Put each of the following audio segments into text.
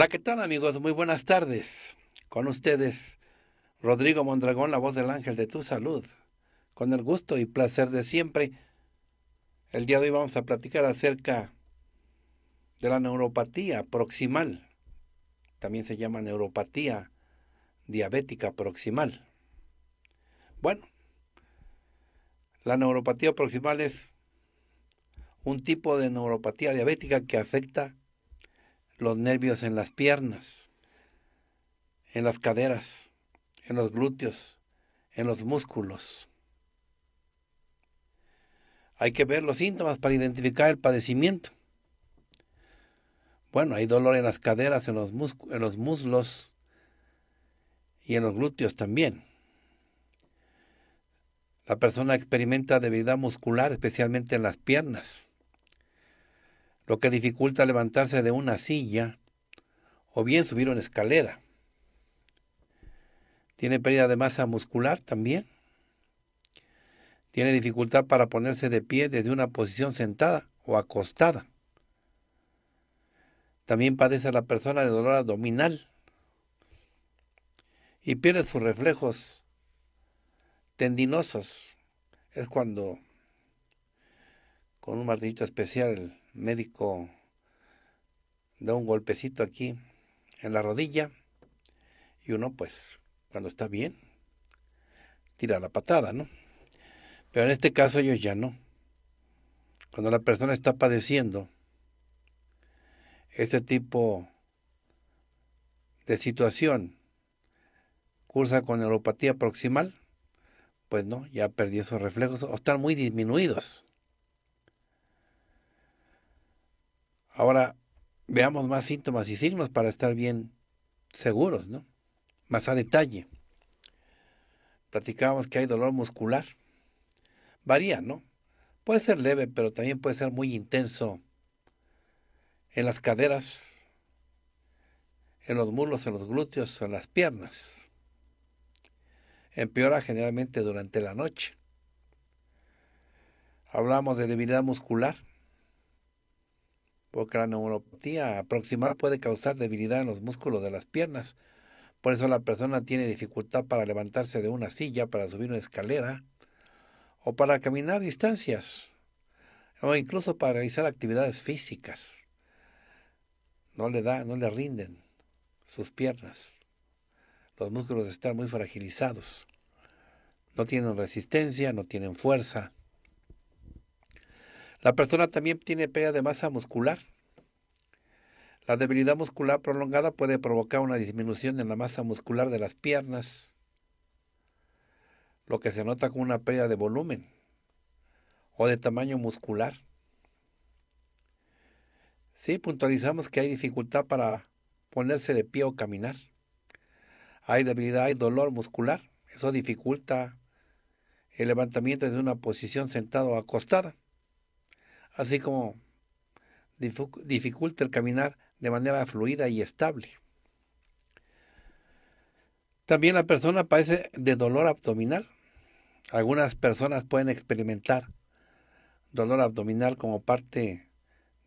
Hola, ¿qué tal amigos? Muy buenas tardes. Con ustedes, Rodrigo Mondragón, la voz del ángel de tu salud. Con el gusto y placer de siempre, el día de hoy vamos a platicar acerca de la neuropatía proximal. También se llama neuropatía diabética proximal. Bueno, la neuropatía proximal es un tipo de neuropatía diabética que afecta los nervios en las piernas, en las caderas, en los glúteos, en los músculos. Hay que ver los síntomas para identificar el padecimiento. Bueno, hay dolor en las caderas, en los, en los muslos y en los glúteos también. La persona experimenta debilidad muscular, especialmente en las piernas lo que dificulta levantarse de una silla o bien subir una escalera. Tiene pérdida de masa muscular también. Tiene dificultad para ponerse de pie desde una posición sentada o acostada. También padece la persona de dolor abdominal y pierde sus reflejos tendinosos. Es cuando con un martillito especial médico da un golpecito aquí en la rodilla y uno pues cuando está bien tira la patada, ¿no? Pero en este caso ellos ya no. Cuando la persona está padeciendo este tipo de situación, cursa con neuropatía proximal, pues no, ya perdió esos reflejos o están muy disminuidos. Ahora veamos más síntomas y signos para estar bien seguros, ¿no? Más a detalle. Platicábamos que hay dolor muscular. Varía, ¿no? Puede ser leve, pero también puede ser muy intenso en las caderas, en los muslos, en los glúteos, en las piernas. Empeora generalmente durante la noche. Hablamos de debilidad muscular porque la neuropatía aproximada puede causar debilidad en los músculos de las piernas. Por eso la persona tiene dificultad para levantarse de una silla, para subir una escalera o para caminar distancias o incluso para realizar actividades físicas. No le da, no le rinden sus piernas. Los músculos están muy fragilizados. No tienen resistencia, no tienen fuerza. La persona también tiene pérdida de masa muscular. La debilidad muscular prolongada puede provocar una disminución en la masa muscular de las piernas, lo que se nota como una pérdida de volumen o de tamaño muscular. Si puntualizamos que hay dificultad para ponerse de pie o caminar. Hay debilidad, hay dolor muscular. Eso dificulta el levantamiento desde una posición sentada o acostada así como dificulta el caminar de manera fluida y estable. También la persona padece de dolor abdominal. Algunas personas pueden experimentar dolor abdominal como parte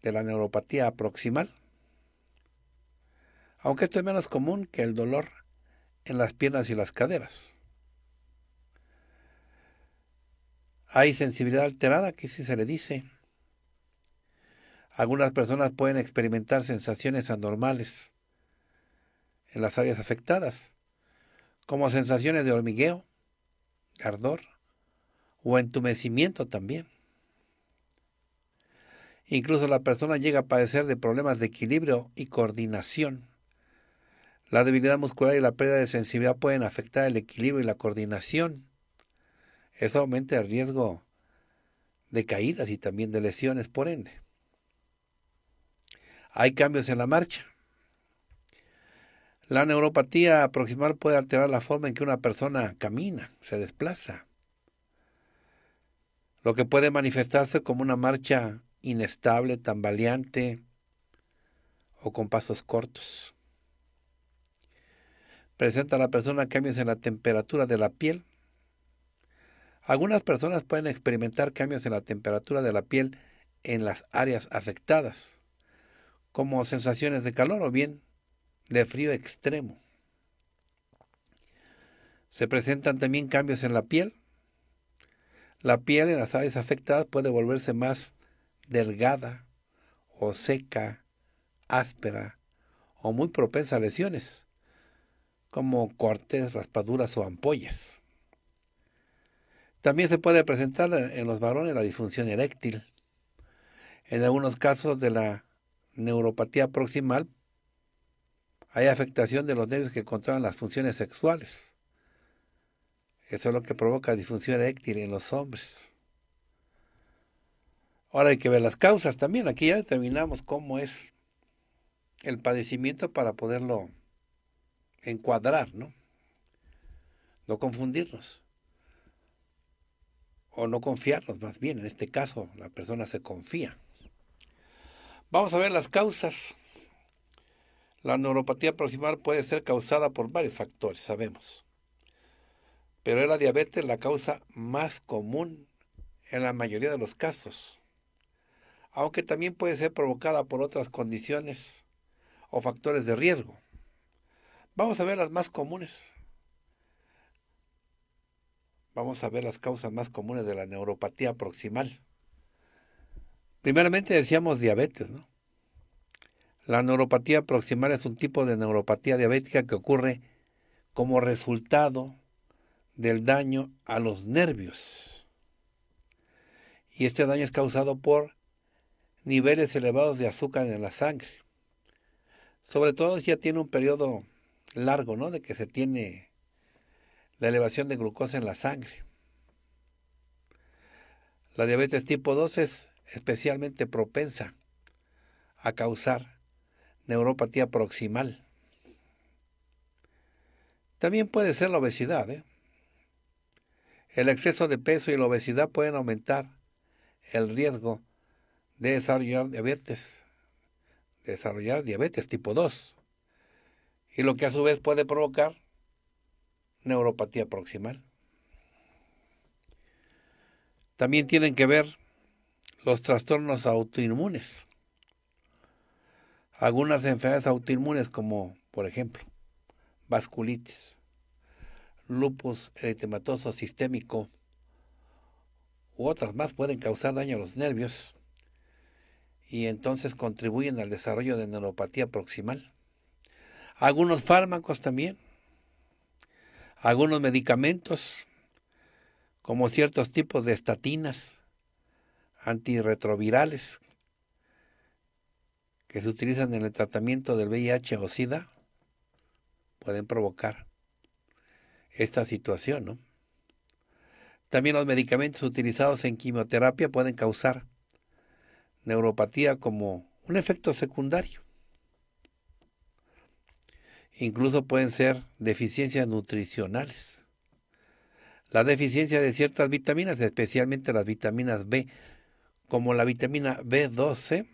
de la neuropatía proximal, aunque esto es menos común que el dolor en las piernas y las caderas. Hay sensibilidad alterada, que sí se le dice, algunas personas pueden experimentar sensaciones anormales en las áreas afectadas, como sensaciones de hormigueo, ardor o entumecimiento también. Incluso la persona llega a padecer de problemas de equilibrio y coordinación. La debilidad muscular y la pérdida de sensibilidad pueden afectar el equilibrio y la coordinación. Eso aumenta el riesgo de caídas y también de lesiones, por ende hay cambios en la marcha. La neuropatía proximal puede alterar la forma en que una persona camina, se desplaza, lo que puede manifestarse como una marcha inestable, tambaleante o con pasos cortos. Presenta la persona cambios en la temperatura de la piel. Algunas personas pueden experimentar cambios en la temperatura de la piel en las áreas afectadas como sensaciones de calor o bien de frío extremo. Se presentan también cambios en la piel. La piel en las áreas afectadas puede volverse más delgada o seca, áspera o muy propensa a lesiones, como cortes, raspaduras o ampollas. También se puede presentar en los varones la disfunción eréctil, en algunos casos de la neuropatía proximal, hay afectación de los nervios que controlan las funciones sexuales. Eso es lo que provoca disfunción eréctil en los hombres. Ahora hay que ver las causas también. Aquí ya determinamos cómo es el padecimiento para poderlo encuadrar, ¿no? No confundirnos. O no confiarnos, más bien. En este caso, la persona se confía. Vamos a ver las causas. La neuropatía proximal puede ser causada por varios factores, sabemos. Pero es la diabetes la causa más común en la mayoría de los casos, aunque también puede ser provocada por otras condiciones o factores de riesgo. Vamos a ver las más comunes. Vamos a ver las causas más comunes de la neuropatía proximal. Primeramente decíamos diabetes, ¿no? La neuropatía proximal es un tipo de neuropatía diabética que ocurre como resultado del daño a los nervios. Y este daño es causado por niveles elevados de azúcar en la sangre. Sobre todo si ya tiene un periodo largo, ¿no? De que se tiene la elevación de glucosa en la sangre. La diabetes tipo 2 es especialmente propensa a causar neuropatía proximal. También puede ser la obesidad. ¿eh? El exceso de peso y la obesidad pueden aumentar el riesgo de desarrollar diabetes, desarrollar diabetes tipo 2, y lo que a su vez puede provocar neuropatía proximal. También tienen que ver los trastornos autoinmunes. Algunas enfermedades autoinmunes como, por ejemplo, vasculitis, lupus eritematoso sistémico u otras más pueden causar daño a los nervios y entonces contribuyen al desarrollo de neuropatía proximal. Algunos fármacos también, algunos medicamentos, como ciertos tipos de estatinas, antirretrovirales que se utilizan en el tratamiento del VIH o SIDA pueden provocar esta situación, También los medicamentos utilizados en quimioterapia pueden causar neuropatía como un efecto secundario. Incluso pueden ser deficiencias nutricionales. La deficiencia de ciertas vitaminas, especialmente las vitaminas B, como la vitamina B12,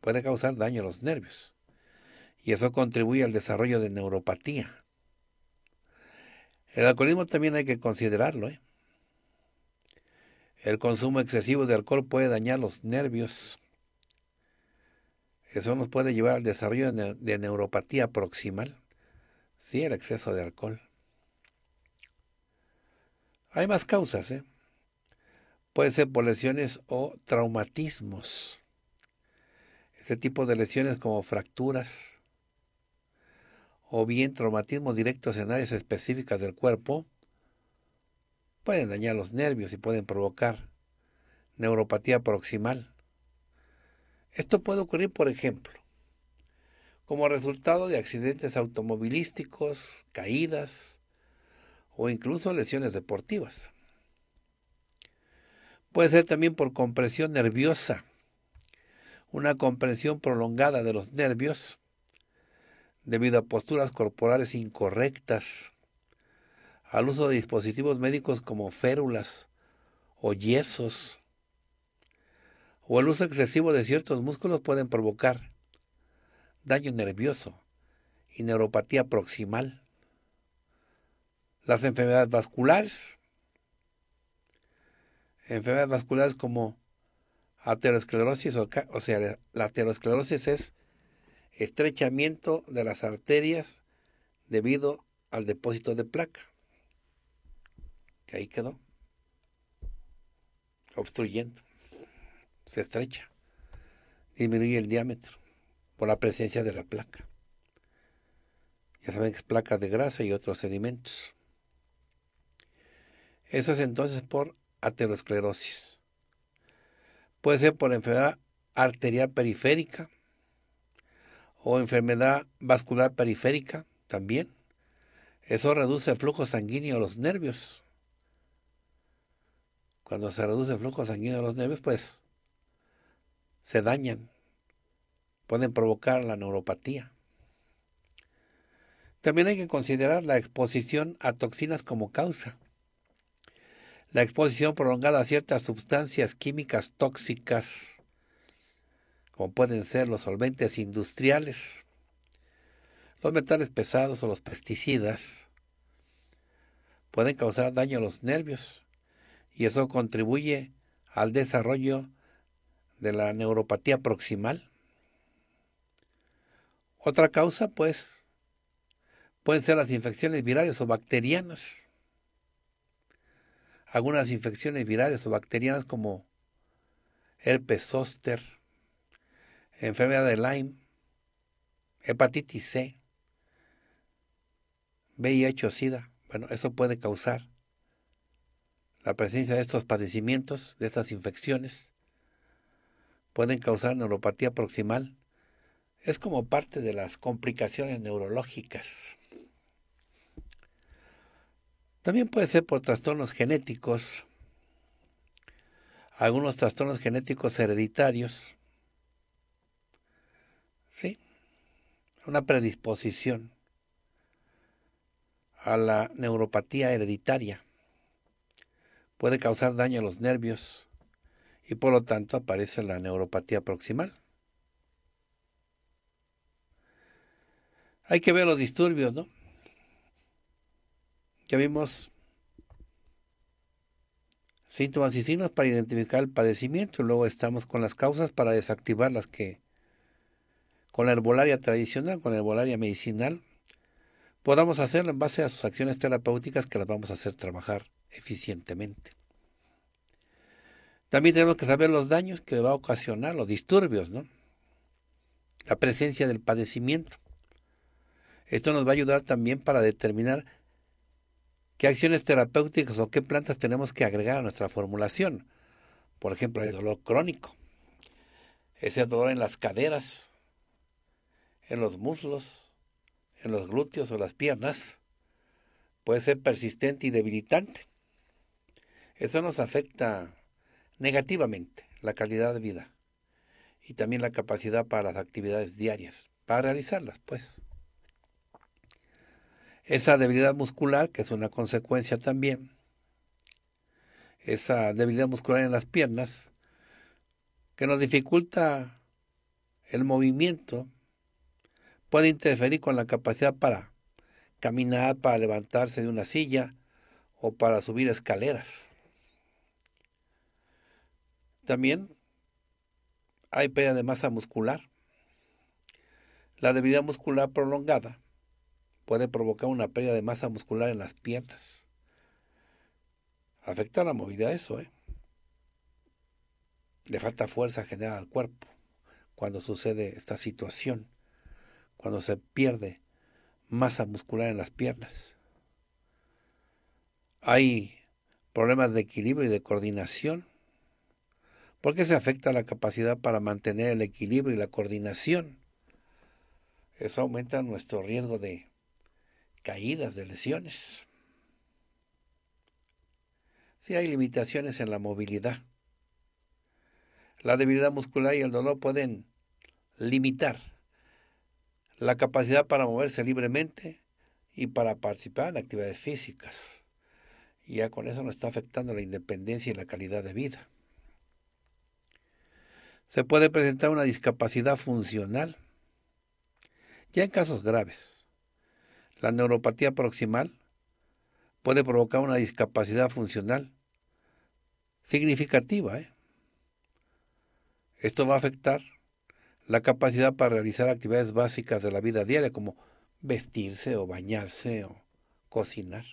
puede causar daño a los nervios. Y eso contribuye al desarrollo de neuropatía. El alcoholismo también hay que considerarlo. ¿eh? El consumo excesivo de alcohol puede dañar los nervios. Eso nos puede llevar al desarrollo de, neuropatía proximal. Sí, el exceso de alcohol. Hay más causas, ¿eh? Puede ser por lesiones o traumatismos. Este tipo de lesiones como fracturas o bien traumatismos directos en áreas específicas del cuerpo pueden dañar los nervios y pueden provocar neuropatía proximal. Esto puede ocurrir, por ejemplo, como resultado de accidentes automovilísticos, caídas o incluso lesiones deportivas. Puede ser también por compresión nerviosa, una compresión prolongada de los nervios debido a posturas corporales incorrectas, al uso de dispositivos médicos como férulas o yesos, o el uso excesivo de ciertos músculos pueden provocar daño nervioso y neuropatía proximal. Las enfermedades vasculares, enfermedades vasculares como aterosclerosis, o, sea, la aterosclerosis es estrechamiento de las arterias debido al depósito de placa. Que ahí quedó. Obstruyendo. Se estrecha. Disminuye el diámetro por la presencia de la placa. Ya saben que es placa de grasa y otros sedimentos Eso es entonces por aterosclerosis. Puede ser por enfermedad arterial periférica o enfermedad vascular periférica también. Eso reduce el flujo sanguíneo a los nervios. Cuando se reduce el flujo sanguíneo a los nervios, pues se dañan, pueden provocar la neuropatía. También hay que considerar la exposición a toxinas como causa la exposición prolongada a ciertas sustancias químicas tóxicas, como pueden ser los solventes industriales, los metales pesados o los pesticidas, pueden causar daño a los nervios y eso contribuye al desarrollo de la neuropatía proximal. Otra causa, pues, pueden ser las infecciones virales o bacterianas algunas infecciones virales o bacterianas como herpes zoster, enfermedad de Lyme, hepatitis C, VIH o SIDA. Bueno, eso puede causar la presencia de estos padecimientos, de estas infecciones. Pueden causar neuropatía proximal. Es como parte de las complicaciones neurológicas. También puede ser por trastornos genéticos, algunos trastornos genéticos hereditarios. ¿Sí? Una predisposición a la neuropatía hereditaria. Puede causar daño a los nervios y por lo tanto aparece la neuropatía proximal. Hay que ver los disturbios, ¿no? Ya vimos síntomas y signos para identificar el padecimiento. y Luego estamos con las causas para desactivar las que con la herbolaria tradicional, con la herbolaria medicinal, podamos hacerlo en base a sus acciones terapéuticas que las vamos a hacer trabajar eficientemente. También tenemos que saber los daños que va a ocasionar, los disturbios, ¿no? La presencia del padecimiento. Esto nos va a ayudar también para determinar qué acciones terapéuticas o qué plantas tenemos que agregar a nuestra formulación. Por ejemplo, el dolor crónico, ese dolor en las caderas, en los muslos, en los glúteos o las piernas, puede ser persistente y debilitante. Eso nos afecta negativamente la calidad de vida y también la capacidad para las actividades diarias, para realizarlas, pues. Esa debilidad muscular, que es una consecuencia también, esa debilidad muscular en las piernas, que nos dificulta el movimiento, puede interferir con la capacidad para caminar, para levantarse de una silla o para subir escaleras. También hay pérdida de masa muscular. La debilidad muscular prolongada puede provocar una pérdida de masa muscular en las piernas. Afecta la movilidad eso, ¿eh? Le falta fuerza general al cuerpo cuando sucede esta situación, cuando se pierde masa muscular en las piernas. Hay problemas de equilibrio y de coordinación, ¿Por qué se afecta la capacidad para mantener el equilibrio y la coordinación. Eso aumenta nuestro riesgo de caídas de lesiones. si hay limitaciones en la movilidad. La debilidad muscular y el dolor pueden limitar la capacidad para moverse libremente y para participar en actividades físicas. Y ya con eso nos está afectando la independencia y la calidad de vida. Se puede presentar una discapacidad funcional, ya en casos graves la neuropatía proximal puede provocar una discapacidad funcional significativa. ¿eh? Esto va a afectar la capacidad para realizar actividades básicas de la vida diaria, como vestirse o bañarse o cocinar.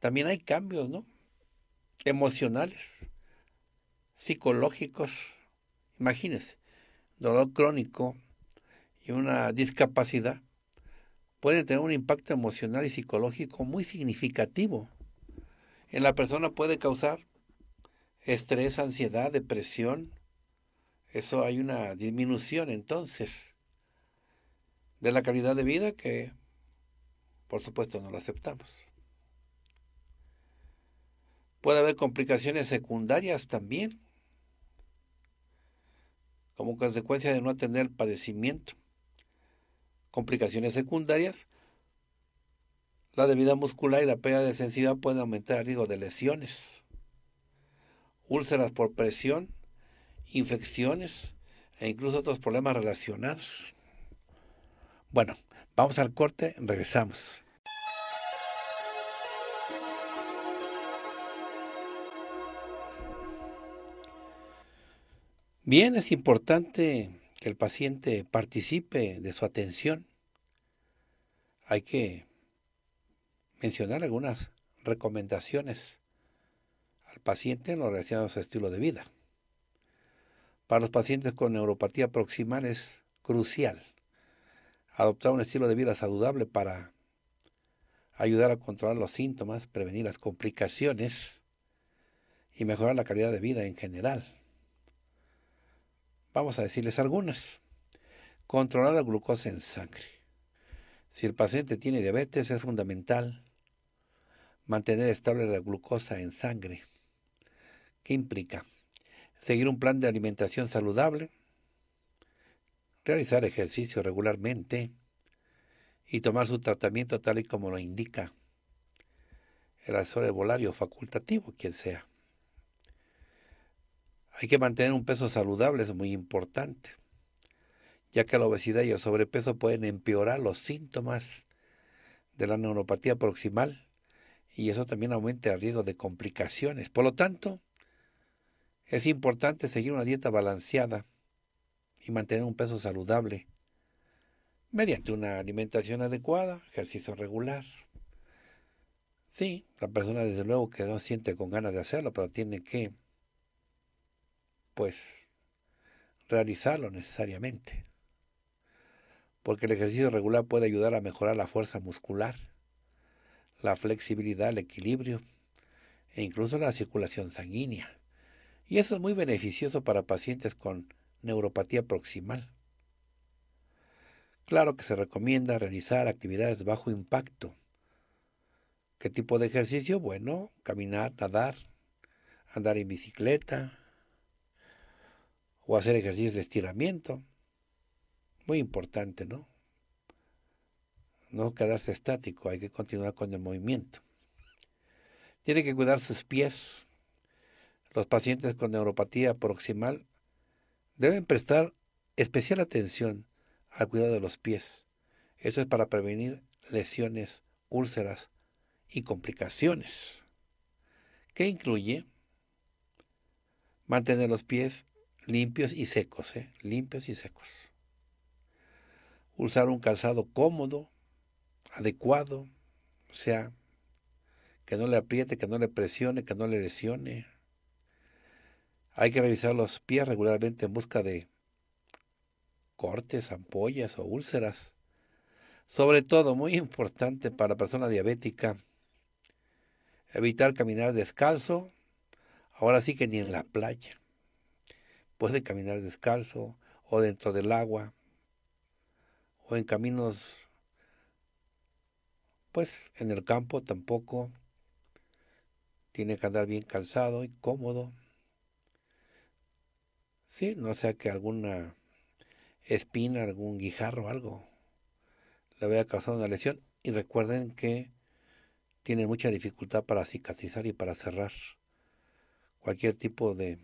También hay cambios, ¿no? Emocionales, psicológicos. Imagínense, dolor crónico, y una discapacidad puede tener un impacto emocional y psicológico muy significativo. En la persona puede causar estrés, ansiedad, depresión. Eso hay una disminución entonces de la calidad de vida que por supuesto no la aceptamos. Puede haber complicaciones secundarias también como consecuencia de no atender el padecimiento complicaciones secundarias, la debilidad muscular y la pérdida de sensibilidad pueden aumentar el riesgo de lesiones, úlceras por presión, infecciones e incluso otros problemas relacionados. Bueno, vamos al corte, regresamos. Bien, es importante que el paciente participe de su atención hay que mencionar algunas recomendaciones al paciente en lo relacionado a su estilo de vida. Para los pacientes con neuropatía proximal es crucial adoptar un estilo de vida saludable para ayudar a controlar los síntomas, prevenir las complicaciones y mejorar la calidad de vida en general. Vamos a decirles algunas. Controlar la glucosa en sangre si el paciente tiene diabetes, es fundamental mantener estable la glucosa en sangre. ¿Qué implica? Seguir un plan de alimentación saludable, realizar ejercicio regularmente y tomar su tratamiento tal y como lo indica el asesor herbolario facultativo, quien sea. Hay que mantener un peso saludable, es muy importante ya que la obesidad y el sobrepeso pueden empeorar los síntomas de la neuropatía proximal y eso también aumenta el riesgo de complicaciones. Por lo tanto, es importante seguir una dieta balanceada y mantener un peso saludable mediante una alimentación adecuada, ejercicio regular. Sí, la persona desde luego que no siente con ganas de hacerlo, pero tiene que, pues, realizarlo necesariamente porque el ejercicio regular puede ayudar a mejorar la fuerza muscular, la flexibilidad, el equilibrio e incluso la circulación sanguínea. Y eso es muy beneficioso para pacientes con neuropatía proximal. Claro que se recomienda realizar actividades bajo impacto. ¿Qué tipo de ejercicio? Bueno, caminar, nadar, andar en bicicleta o hacer ejercicios de estiramiento. Muy importante, ¿no? No quedarse estático, hay que continuar con el movimiento. Tiene que cuidar sus pies. Los pacientes con neuropatía proximal deben prestar especial atención al cuidado de los pies. Eso es para prevenir lesiones, úlceras y complicaciones. ¿Qué incluye? Mantener los pies limpios y secos, ¿eh? limpios y secos usar un calzado cómodo, adecuado, o sea, que no le apriete, que no le presione, que no le lesione. Hay que revisar los pies regularmente en busca de cortes, ampollas o úlceras. Sobre todo, muy importante para persona diabética, evitar caminar descalzo. Ahora sí que ni en la playa. Puede caminar descalzo o dentro del agua o en caminos, pues en el campo tampoco. Tiene que andar bien calzado y cómodo. Sí, no sea que alguna espina, algún guijarro, o algo le haya causado una lesión. Y recuerden que tiene mucha dificultad para cicatrizar y para cerrar cualquier tipo de,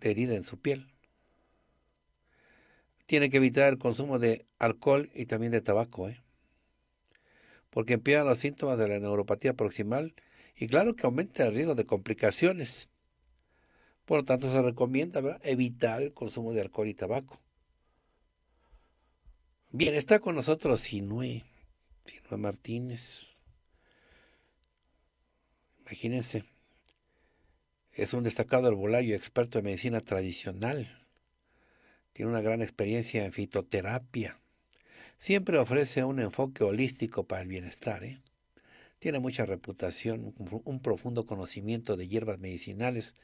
de herida en su piel tiene que evitar el consumo de alcohol y también de tabaco, ¿eh? porque empeoran los síntomas de la neuropatía proximal y claro que aumenta el riesgo de complicaciones. Por lo tanto, se recomienda evitar el consumo de alcohol y tabaco. Bien, está con nosotros Sinue, Martínez. Imagínense, es un destacado herbolario experto en medicina tradicional tiene una gran experiencia en fitoterapia. Siempre ofrece un enfoque holístico para el bienestar. ¿eh? Tiene mucha reputación, un profundo conocimiento de hierbas medicinales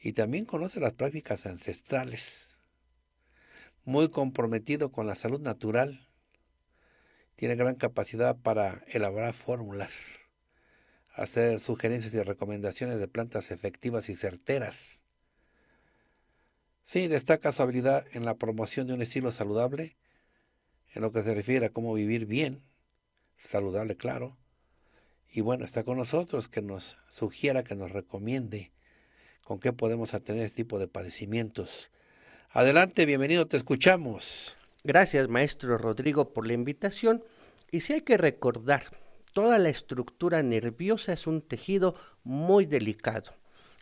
y también conoce las prácticas ancestrales. Muy comprometido con la salud natural. Tiene gran capacidad para elaborar fórmulas, hacer sugerencias y recomendaciones de plantas efectivas y certeras Sí, destaca su habilidad en la promoción de un estilo saludable, en lo que se refiere a cómo vivir bien, saludable, claro. Y bueno, está con nosotros que nos sugiera, que nos recomiende con qué podemos atender este tipo de padecimientos. Adelante, bienvenido, te escuchamos. Gracias, maestro Rodrigo, por la invitación. Y sí hay que recordar, toda la estructura nerviosa es un tejido muy delicado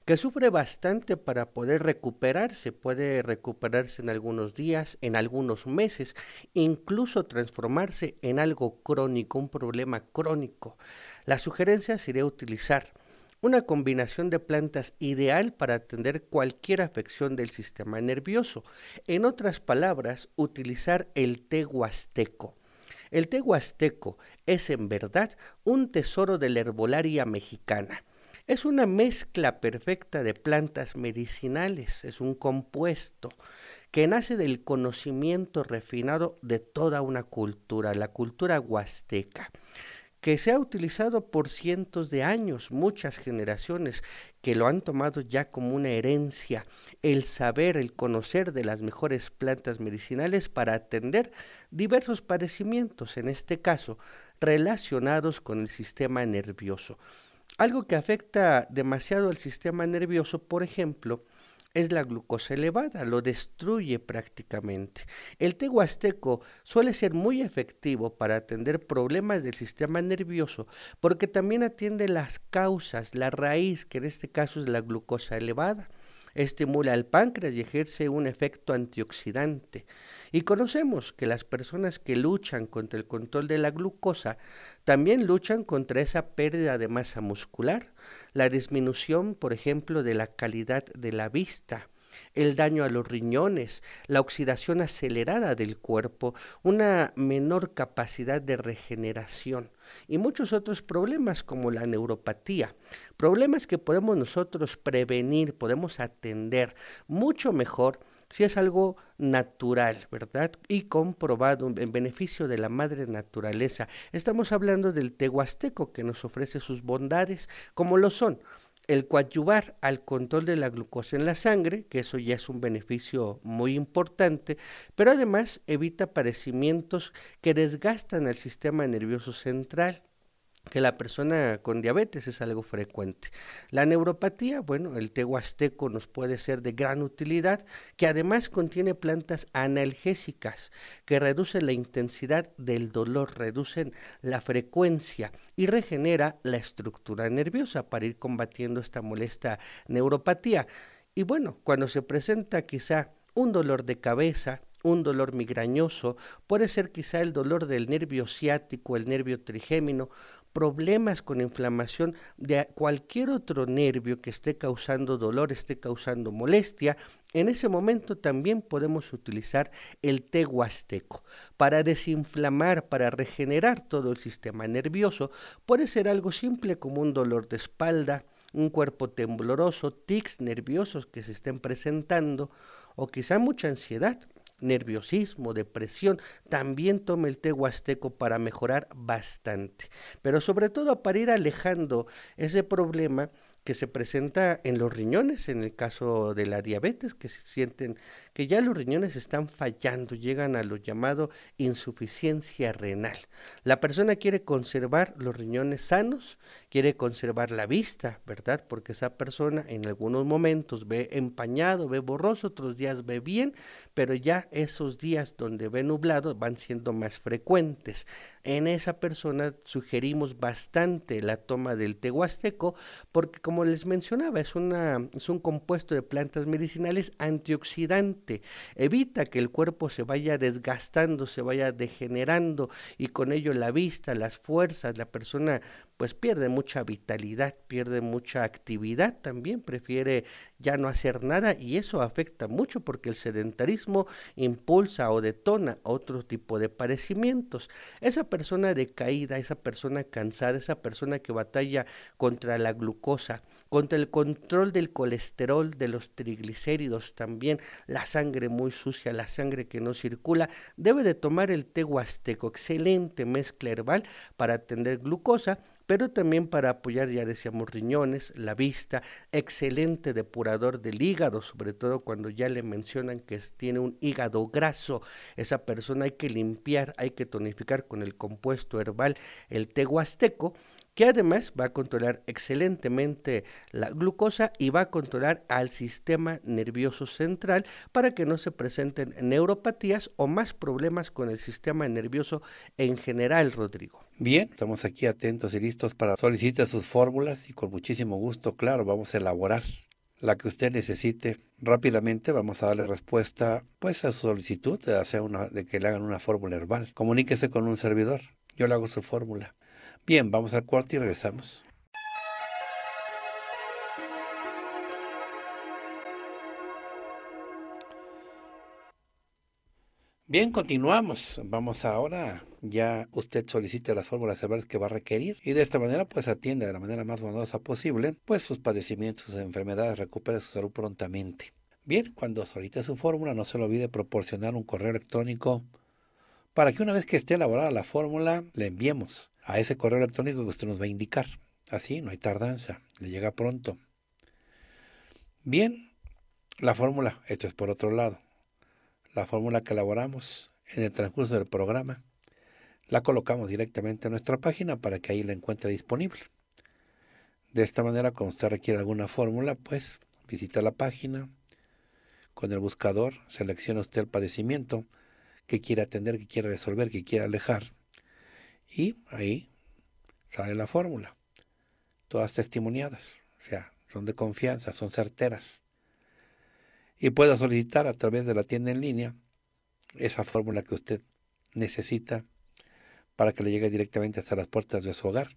que sufre bastante para poder recuperarse, puede recuperarse en algunos días, en algunos meses, incluso transformarse en algo crónico, un problema crónico. La sugerencia sería utilizar una combinación de plantas ideal para atender cualquier afección del sistema nervioso. En otras palabras, utilizar el té huasteco. El té huasteco es en verdad un tesoro de la herbolaria mexicana. Es una mezcla perfecta de plantas medicinales, es un compuesto que nace del conocimiento refinado de toda una cultura, la cultura huasteca que se ha utilizado por cientos de años, muchas generaciones que lo han tomado ya como una herencia, el saber, el conocer de las mejores plantas medicinales para atender diversos padecimientos, en este caso relacionados con el sistema nervioso. Algo que afecta demasiado al sistema nervioso, por ejemplo, es la glucosa elevada, lo destruye prácticamente. El té huasteco suele ser muy efectivo para atender problemas del sistema nervioso porque también atiende las causas, la raíz, que en este caso es la glucosa elevada estimula al páncreas y ejerce un efecto antioxidante. Y conocemos que las personas que luchan contra el control de la glucosa también luchan contra esa pérdida de masa muscular, la disminución, por ejemplo, de la calidad de la vista el daño a los riñones, la oxidación acelerada del cuerpo, una menor capacidad de regeneración y muchos otros problemas como la neuropatía, problemas que podemos nosotros prevenir, podemos atender mucho mejor si es algo natural, ¿verdad? Y comprobado en beneficio de la madre naturaleza. Estamos hablando del tehuasteco que nos ofrece sus bondades como lo son el coadyuvar al control de la glucosa en la sangre, que eso ya es un beneficio muy importante, pero además evita padecimientos que desgastan el sistema nervioso central que la persona con diabetes es algo frecuente. La neuropatía, bueno, el té nos puede ser de gran utilidad, que además contiene plantas analgésicas que reducen la intensidad del dolor, reducen la frecuencia y regenera la estructura nerviosa para ir combatiendo esta molesta neuropatía. Y bueno, cuando se presenta quizá un dolor de cabeza, un dolor migrañoso, puede ser quizá el dolor del nervio ciático, el nervio trigémino, problemas con inflamación de cualquier otro nervio que esté causando dolor, esté causando molestia, en ese momento también podemos utilizar el té huasteco para desinflamar, para regenerar todo el sistema nervioso. Puede ser algo simple como un dolor de espalda, un cuerpo tembloroso, tics nerviosos que se estén presentando o quizá mucha ansiedad nerviosismo, depresión, también tome el té huasteco para mejorar bastante. Pero sobre todo para ir alejando ese problema que se presenta en los riñones, en el caso de la diabetes, que se sienten que ya los riñones están fallando, llegan a lo llamado insuficiencia renal. La persona quiere conservar los riñones sanos, quiere conservar la vista, ¿verdad? Porque esa persona en algunos momentos ve empañado, ve borroso, otros días ve bien, pero ya esos días donde ve nublado van siendo más frecuentes. En esa persona sugerimos bastante la toma del tehuasteco porque como les mencionaba, es, una, es un compuesto de plantas medicinales antioxidantes evita que el cuerpo se vaya desgastando, se vaya degenerando y con ello la vista, las fuerzas, la persona pues pierde mucha vitalidad, pierde mucha actividad también, prefiere ya no hacer nada y eso afecta mucho porque el sedentarismo impulsa o detona otro tipo de padecimientos. Esa persona decaída, esa persona cansada, esa persona que batalla contra la glucosa, contra el control del colesterol, de los triglicéridos también, la sangre muy sucia, la sangre que no circula, debe de tomar el té huasteco, excelente mezcla herbal para atender glucosa pero también para apoyar, ya decíamos, riñones, la vista, excelente depurador del hígado, sobre todo cuando ya le mencionan que tiene un hígado graso, esa persona hay que limpiar, hay que tonificar con el compuesto herbal, el tehuasteco, que además va a controlar excelentemente la glucosa y va a controlar al sistema nervioso central para que no se presenten neuropatías o más problemas con el sistema nervioso en general, Rodrigo. Bien, estamos aquí atentos y listos para solicitar sus fórmulas y con muchísimo gusto, claro, vamos a elaborar la que usted necesite. Rápidamente vamos a darle respuesta pues a su solicitud de, eh, hacer una, de que le hagan una fórmula herbal. Comuníquese con un servidor. Yo le hago su fórmula. Bien, vamos al cuarto y regresamos. Bien, continuamos. Vamos ahora. Ya usted solicite las fórmulas cerebrales que va a requerir y de esta manera pues atiende de la manera más bondadosa posible pues sus padecimientos, sus enfermedades, recupere su salud prontamente. Bien, cuando solicite su fórmula no se le olvide proporcionar un correo electrónico para que una vez que esté elaborada la fórmula, le enviemos a ese correo electrónico que usted nos va a indicar. Así, no hay tardanza, le llega pronto. Bien, la fórmula, esto es por otro lado, la fórmula que elaboramos en el transcurso del programa, la colocamos directamente en nuestra página para que ahí la encuentre disponible. De esta manera, cuando usted requiere alguna fórmula, pues visita la página, con el buscador selecciona usted el padecimiento, que quiere atender, que quiere resolver, que quiere alejar. Y ahí sale la fórmula. Todas testimoniadas, o sea, son de confianza, son certeras. Y pueda solicitar a través de la tienda en línea esa fórmula que usted necesita para que le llegue directamente hasta las puertas de su hogar,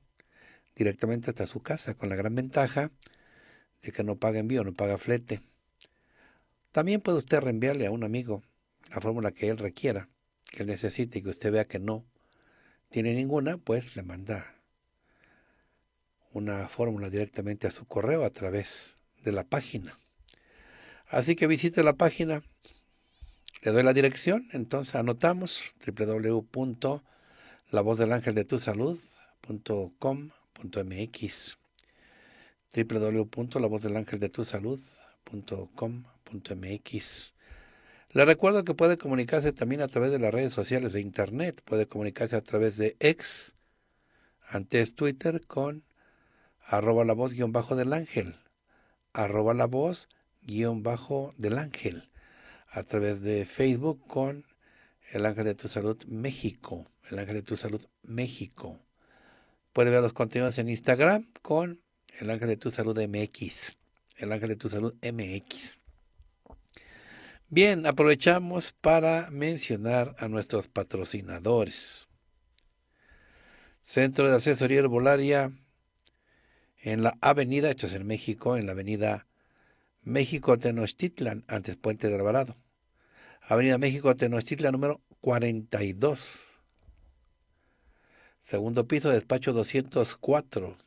directamente hasta su casa, con la gran ventaja de que no paga envío, no paga flete. También puede usted reenviarle a un amigo la fórmula que él requiera, que él necesite y que usted vea que no tiene ninguna, pues le manda una fórmula directamente a su correo a través de la página. Así que visite la página, le doy la dirección, entonces anotamos www.lavozdelangeldetusalud.com.mx www.lavozdelangeldetusalud.com.mx le recuerdo que puede comunicarse también a través de las redes sociales de Internet. Puede comunicarse a través de ex, antes Twitter, con arroba la voz guión bajo del ángel. Arroba la voz guión bajo del ángel. A través de Facebook con el ángel de tu salud México. El ángel de tu salud México. Puede ver los contenidos en Instagram con el ángel de tu salud MX. El ángel de tu salud MX. Bien, aprovechamos para mencionar a nuestros patrocinadores. Centro de Asesoría Herbolaria en la Avenida, esto en México, en la Avenida México Tenochtitlan, antes Puente de Alvarado. Avenida México Tenochtitlan número 42. Segundo piso, despacho 204.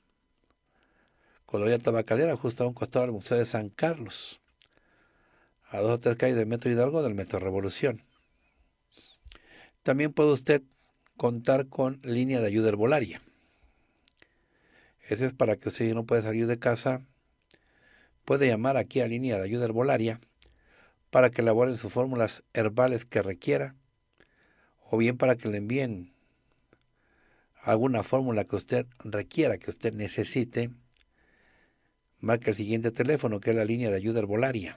Colonia Tabacalera, justo a un costado del Museo de San Carlos a dos o tres calles de Metro Hidalgo del Metro Revolución. También puede usted contar con línea de ayuda herbolaria. Ese es para que usted si no puede salir de casa, puede llamar aquí a línea de ayuda herbolaria para que elaboren sus fórmulas herbales que requiera o bien para que le envíen alguna fórmula que usted requiera, que usted necesite. marque el siguiente teléfono que es la línea de ayuda herbolaria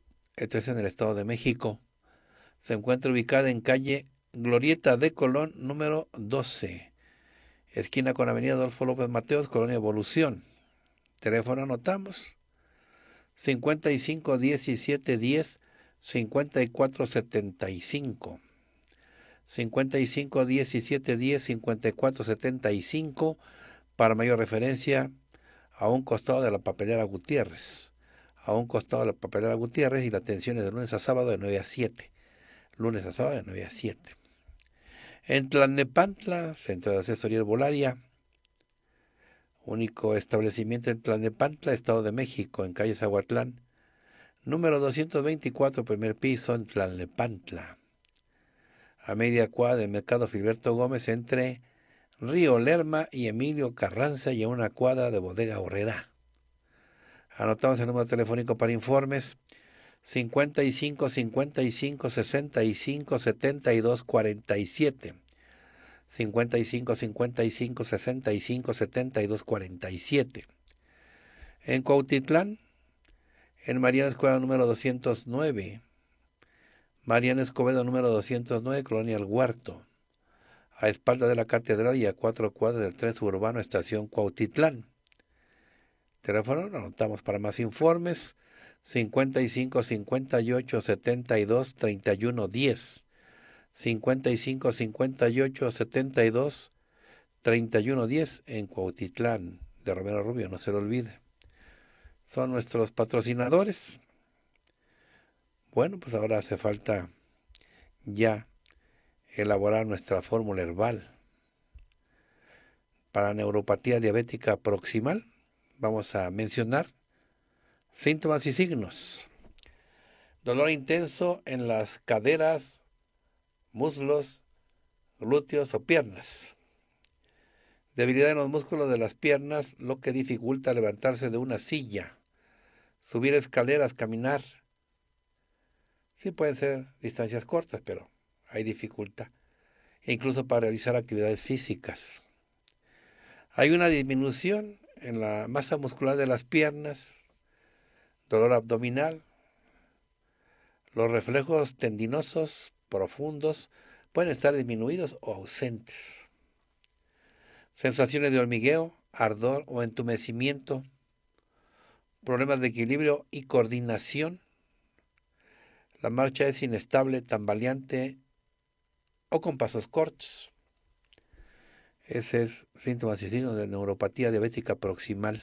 esto es en el Estado de México, se encuentra ubicada en calle Glorieta de Colón número 12, esquina con Avenida Adolfo López Mateos, Colonia Evolución. Teléfono anotamos 55 17 10 54 75. 55 17 10 54 75 para mayor referencia a un costado de la papelera Gutiérrez a un costado de la papelera Gutiérrez y la atención es de lunes a sábado de 9 a 7. Lunes a sábado de 9 a 7. En Tlalnepantla, Centro de Asesoría herbolaria. único establecimiento en Tlalnepantla, Estado de México, en calle Zahuatlán, número 224, primer piso, en Tlalnepantla. A media cuadra del Mercado Filiberto Gómez, entre Río Lerma y Emilio Carranza, y a una cuadra de Bodega Horrera. Anotamos el número telefónico para informes 55 55 65 72 47. 55 55 65 72 47. En Cuautitlán, en Mariana Escuela número 209. Mariana Escobedo número 209, Colonia El Huerto. A espalda de la catedral y a cuatro cuadras del tren suburbano, estación Cuautitlán. Teléfono lo anotamos para más informes 55 58 72 31 10. 55 58 72 31 10 en Cuautitlán de Romero Rubio, no se lo olvide. Son nuestros patrocinadores. Bueno, pues ahora hace falta ya elaborar nuestra fórmula herbal para neuropatía diabética proximal vamos a mencionar síntomas y signos. Dolor intenso en las caderas, muslos, glúteos o piernas. Debilidad en los músculos de las piernas, lo que dificulta levantarse de una silla, subir escaleras, caminar. Sí pueden ser distancias cortas, pero hay dificultad, incluso para realizar actividades físicas. Hay una disminución en la masa muscular de las piernas, dolor abdominal. Los reflejos tendinosos profundos pueden estar disminuidos o ausentes. Sensaciones de hormigueo, ardor o entumecimiento. Problemas de equilibrio y coordinación. La marcha es inestable, tambaleante o con pasos cortos. Ese es síntomas y de neuropatía diabética proximal.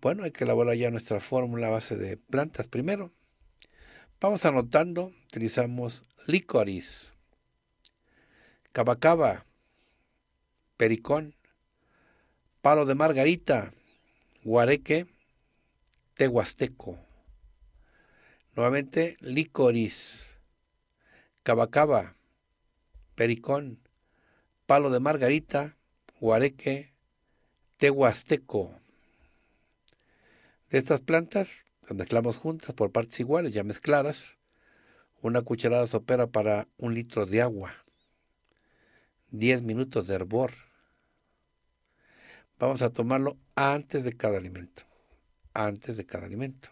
Bueno, hay que elaborar ya nuestra fórmula a base de plantas primero. Vamos anotando, utilizamos licoris, cabacaba, pericón, palo de margarita, guareque, tehuasteco. Nuevamente, licoris, cabacaba, pericón, palo de margarita, guareque, tehuasteco. De estas plantas las mezclamos juntas por partes iguales, ya mezcladas, una cucharada sopera para un litro de agua, Diez minutos de hervor. Vamos a tomarlo antes de cada alimento, antes de cada alimento.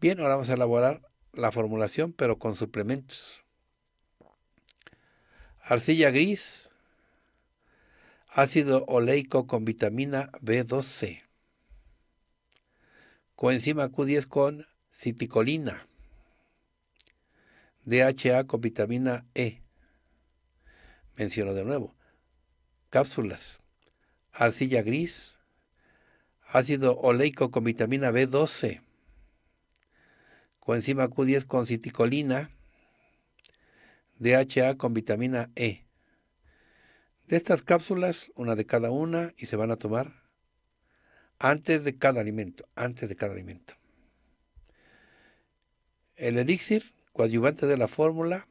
Bien, ahora vamos a elaborar la formulación, pero con suplementos arcilla gris, ácido oleico con vitamina B12, coenzima Q10 con citicolina, DHA con vitamina E. Menciono de nuevo. Cápsulas. Arcilla gris. Ácido oleico con vitamina B12. Coenzima Q10 con citicolina. DHA con vitamina E. De estas cápsulas, una de cada una y se van a tomar antes de cada alimento, antes de cada alimento. El elixir coadyuvante de la fórmula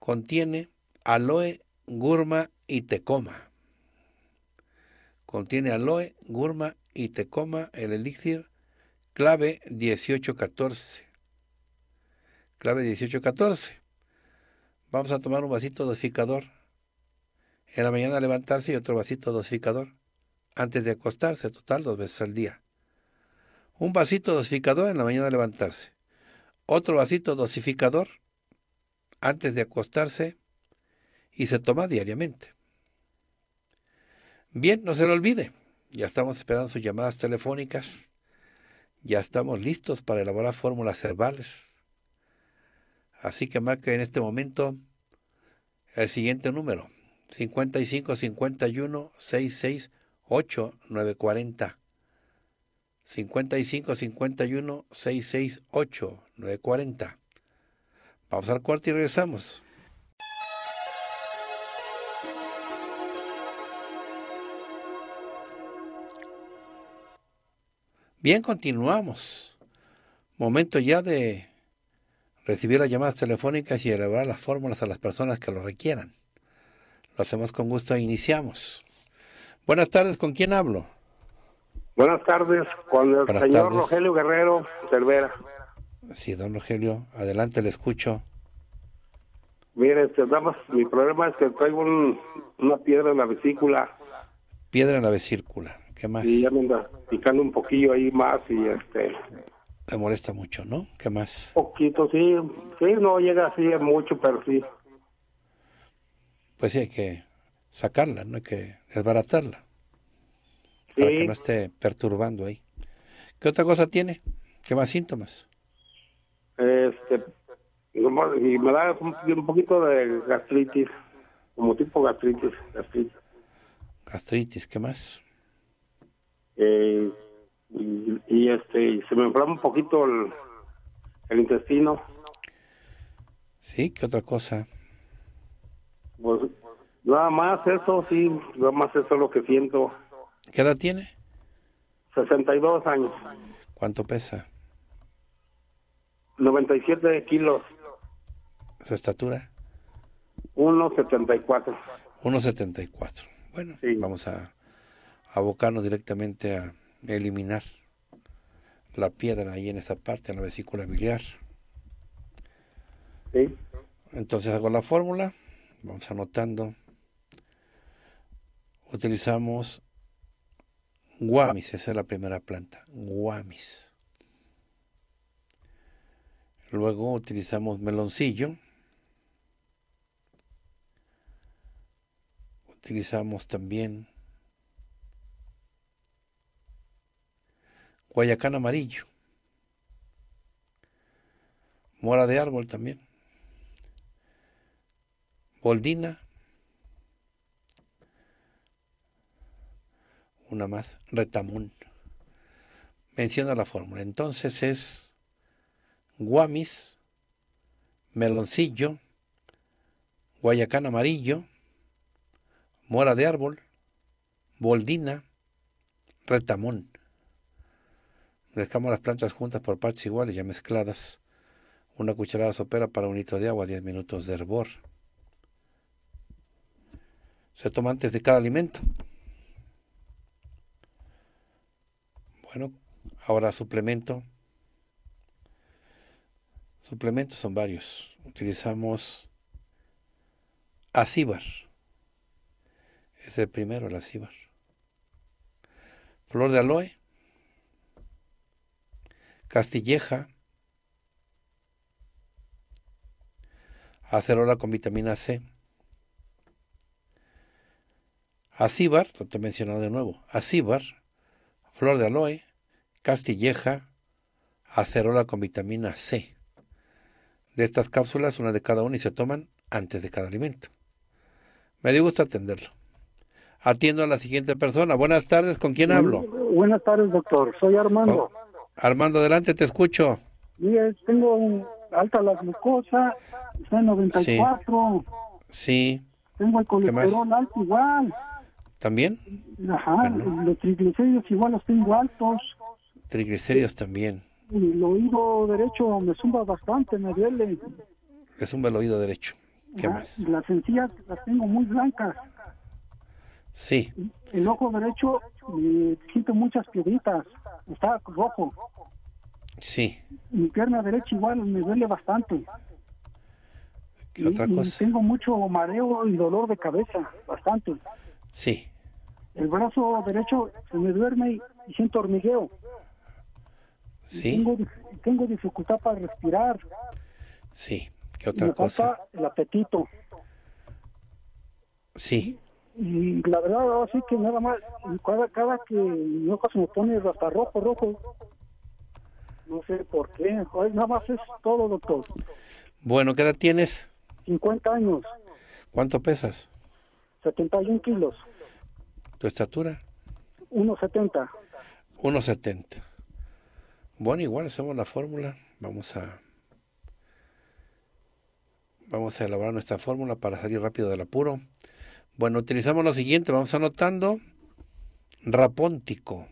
contiene aloe, gurma y tecoma. Contiene aloe, gurma y tecoma el elixir clave 1814 clave 1814. Vamos a tomar un vasito dosificador. En la mañana levantarse y otro vasito dosificador. Antes de acostarse, total, dos veces al día. Un vasito dosificador en la mañana levantarse. Otro vasito dosificador antes de acostarse y se toma diariamente. Bien, no se lo olvide. Ya estamos esperando sus llamadas telefónicas. Ya estamos listos para elaborar fórmulas herbales Así que marque en este momento el siguiente número, 55 51 66 8 940. 55 51 66 8 940. Vamos al cuarto y regresamos. Bien, continuamos. Momento ya de recibir las llamadas telefónicas y elaborar las fórmulas a las personas que lo requieran. Lo hacemos con gusto e iniciamos. Buenas tardes, ¿con quién hablo? Buenas tardes, con el señor Rogelio Guerrero Cervera. Sí, don Rogelio, adelante, le escucho. Mire, este, mi problema es que traigo una piedra en la vesícula. Piedra en la vesícula, ¿qué más? Y ya me anda picando un poquillo ahí más y este le molesta mucho, ¿no? ¿Qué más? Poquito, sí. Sí, no llega así mucho, pero sí. Pues sí, hay que sacarla, ¿no? Hay que desbaratarla. Para que no esté perturbando ahí. ¿Qué otra cosa tiene? ¿Qué más síntomas? Este, y me da un poquito de gastritis, como tipo gastritis, gastritis. Gastritis, ¿qué más? Eh, y, y este se me inflama un poquito el, intestino. Sí, ¿qué otra cosa? Pues, nada más eso, sí, nada más eso es lo que siento. ¿Qué edad tiene? 62 años. ¿Cuánto pesa? 97 kilos. ¿Su estatura? 1,74. 1,74. Bueno, vamos a abocarnos directamente a, eliminar la piedra ahí en esa parte, en la vesícula biliar. Entonces hago la fórmula, vamos anotando. Utilizamos guamis, esa es la primera planta, guamis. Luego utilizamos meloncillo. Utilizamos también Guayacán amarillo. Mora de árbol también. Boldina. Una más. Retamón. Menciona la fórmula. Entonces es guamis, meloncillo, guayacán amarillo, mora de árbol, boldina, retamón. Mezclamos las plantas juntas por partes iguales ya mezcladas. Una cucharada sopera para un litro de agua, 10 minutos de hervor. Se toma antes de cada alimento. Bueno, ahora suplemento. Suplementos son varios. Utilizamos acíbar. Es el primero, el acíbar. Flor de aloe Castilleja. Acerola con vitamina C. Acíbar, lo te he mencionado de nuevo. Acíbar, flor de aloe, castilleja, acerola con vitamina C. De estas cápsulas, una de cada una y se toman antes de cada alimento. Me dio gusto atenderlo. Atiendo a la siguiente persona. Buenas tardes, ¿con quién hablo? Buenas tardes, doctor. Soy Armando. Oh. Armando, adelante, te escucho. Sí, tengo alta la glucosa, está en 94. Sí. Tengo el colesterol alto igual. ¿También? Ajá, los triglicéridos igual los tengo altos. Triglicéridos también. El oído derecho me zumba bastante, me duele. Me zumba el oído derecho. ¿Qué más? Las encías las tengo muy blancas. Sí. El ojo derecho me siento muchas piedritas, está rojo. Sí. Mi pierna derecha igual me duele bastante. ¿Qué otra cosa? tengo mucho mareo y dolor de cabeza, bastante. Sí. El brazo derecho se me duerme y siento hormigueo. Sí. Tengo, dificultad para respirar. Sí. ¿Qué otra cosa? el apetito. Sí y la verdad así que nada más cada que mi se me pone hasta rojo rojo no sé por qué nada más es todo doctor bueno qué edad tienes 50 años cuánto pesas 71 kilos tu estatura 170 170 bueno igual hacemos la fórmula vamos a vamos a elaborar nuestra fórmula para salir rápido del apuro bueno, utilizamos lo siguiente, vamos anotando. Rapóntico.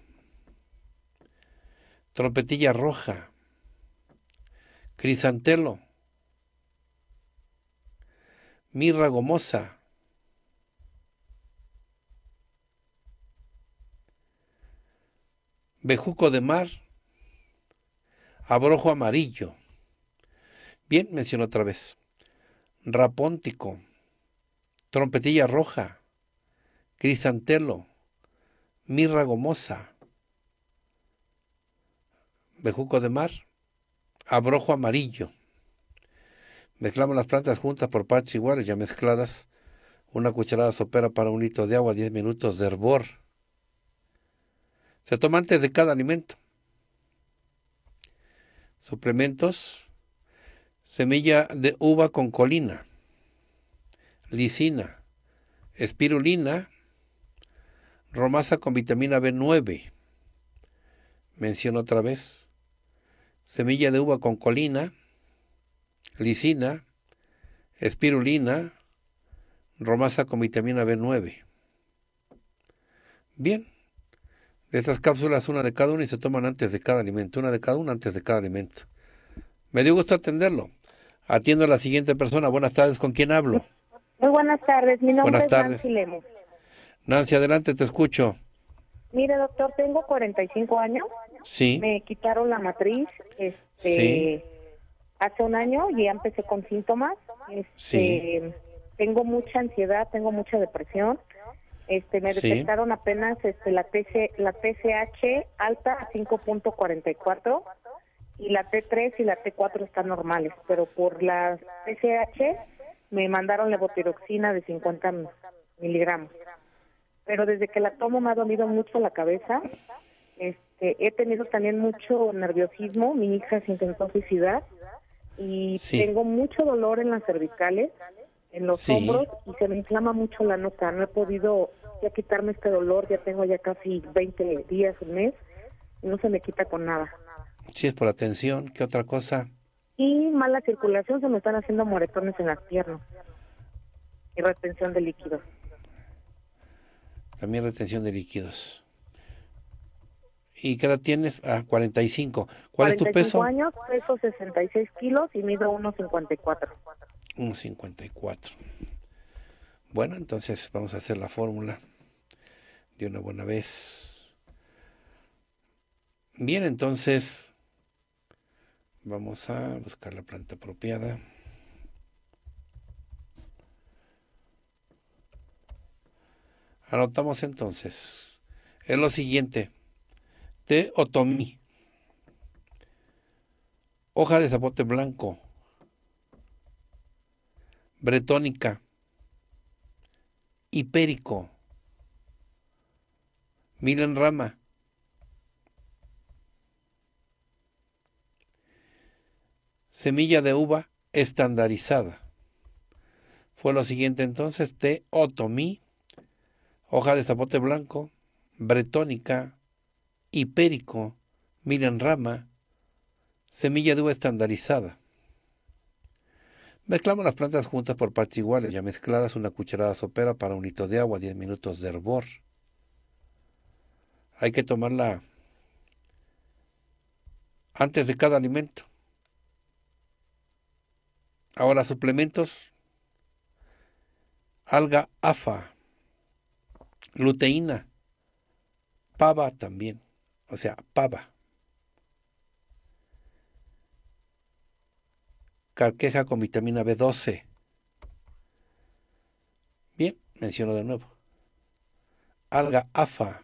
Trompetilla roja. Crisantelo. Mirra gomosa. Bejuco de mar. Abrojo amarillo. Bien, menciono otra vez. Rapóntico Trompetilla Roja, Crisantelo, Mirra Gomosa, Bejuco de Mar, Abrojo Amarillo. Mezclamos las plantas juntas por parches iguales, ya mezcladas. Una cucharada sopera para un litro de agua, 10 minutos de hervor. Se toma antes de cada alimento. Suplementos. Semilla de uva con colina lisina, espirulina, romasa con vitamina B9, menciono otra vez, semilla de uva con colina, lisina, espirulina, romasa con vitamina B9. Bien, de estas cápsulas una de cada una y se toman antes de cada alimento, una de cada una antes de cada alimento. Me dio gusto atenderlo. Atiendo a la siguiente persona. Buenas tardes, ¿con quién hablo? Muy buenas tardes, mi nombre es Nancy Lemos. Nancy, adelante, te escucho. Mire, doctor, tengo 45 años. Sí. Me quitaron la matriz este, hace un año y ya empecé con síntomas. sí. Este, tengo mucha ansiedad, tengo mucha depresión. Este, me detectaron apenas este, la, TSH la TCH alta a 5.44 y la T3 y la T4 están normales, pero por la TCH me mandaron la botiroxina de 50 miligramos. Pero desde que la tomo me ha dolido mucho la cabeza. Este, he tenido también mucho nerviosismo. Mi hija se intentó suicidar y tengo mucho dolor en las cervicales, en los hombros y se me inflama mucho la nuca. No he podido ya quitarme este dolor. Ya tengo ya casi 20 días, un mes. Y no se me quita con nada. Sí, es por atención. ¿Qué otra cosa? y mala circulación se me están haciendo moretones en las piernas y retención de líquidos. También retención de líquidos. ¿Y qué edad tienes? Ah, 45. ¿Cuál es tu peso? años, peso 66 kilos y mido 1,54. 1,54. Bueno, entonces vamos a hacer la fórmula de una buena vez. Bien, entonces Vamos a buscar la planta apropiada. Anotamos entonces. Es lo siguiente. Té otomí. Hoja de zapote blanco. Bretónica. Hipérico. Milenrama. rama. semilla de uva estandarizada. Fue lo siguiente entonces té otomí, hoja de zapote blanco, bretónica, hipérico, milenrama, rama, semilla de uva estandarizada. Mezclamos las plantas juntas por partes iguales, ya mezcladas una cucharada sopera para un litro de agua, 10 minutos de hervor. Hay que tomarla antes de cada alimento. Ahora, suplementos. Alga afa, luteína, pava también, o sea, pava. Carqueja con vitamina B12. Bien, menciono de nuevo. Alga afa,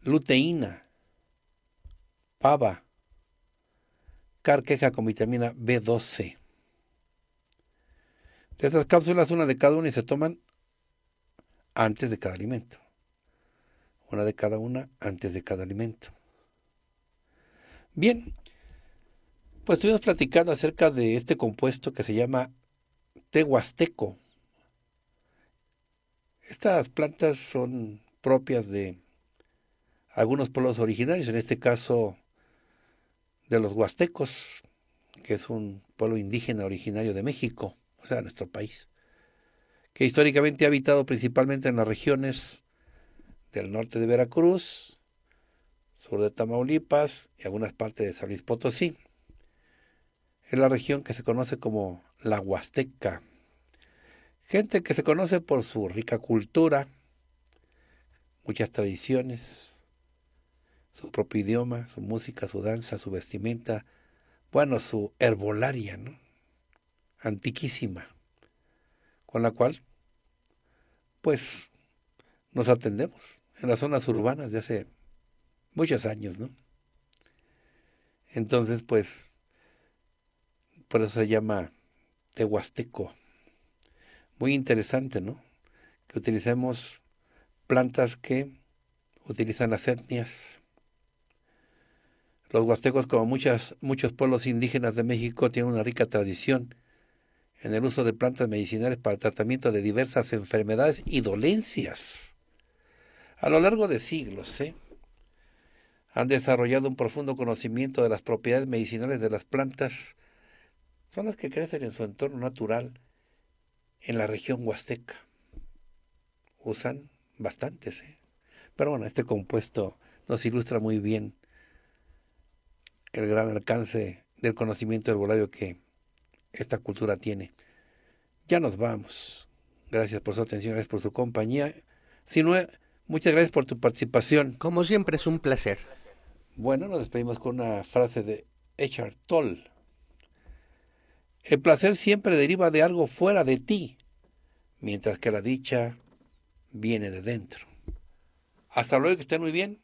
luteína, pava, carqueja con vitamina B12. De estas cápsulas, una de cada una y se toman antes de cada alimento. Una de cada una antes de cada alimento. Bien, pues estuvimos platicando acerca de este compuesto que se llama tehuasteco. Estas plantas son propias de algunos pueblos originarios, en este caso de los huastecos, que es un pueblo indígena originario de México o sea, nuestro país, que históricamente ha habitado principalmente en las regiones del norte de Veracruz, sur de Tamaulipas y algunas partes de San Luis Potosí. Es la región que se conoce como la Huasteca. Gente que se conoce por su rica cultura, muchas tradiciones, su propio idioma, su música, su danza, su vestimenta, bueno, su herbolaria, ¿no? antiquísima, con la cual, pues, nos atendemos en las zonas urbanas de hace muchos años, ¿no? Entonces, pues, por eso se llama tehuasteco. Muy interesante, ¿no? Que utilicemos plantas que utilizan las etnias. Los huastecos, como muchos pueblos indígenas de México, tienen una rica tradición en el uso de plantas medicinales para el tratamiento de diversas enfermedades y dolencias. A lo largo de siglos, ¿eh? han desarrollado un profundo conocimiento de las propiedades medicinales de las plantas. Son las que crecen en su entorno natural en la región huasteca. Usan bastantes. ¿eh? Pero bueno, este compuesto nos ilustra muy bien el gran alcance del conocimiento herbolario que esta cultura tiene. Ya nos vamos. Gracias por su atención, gracias por su compañía. Si no, muchas gracias por tu participación. Como siempre, es un placer. Bueno, nos despedimos con una frase de Eckhart Toll. El placer siempre deriva de algo fuera de ti, mientras que la dicha viene de dentro. Hasta luego, que estén muy bien.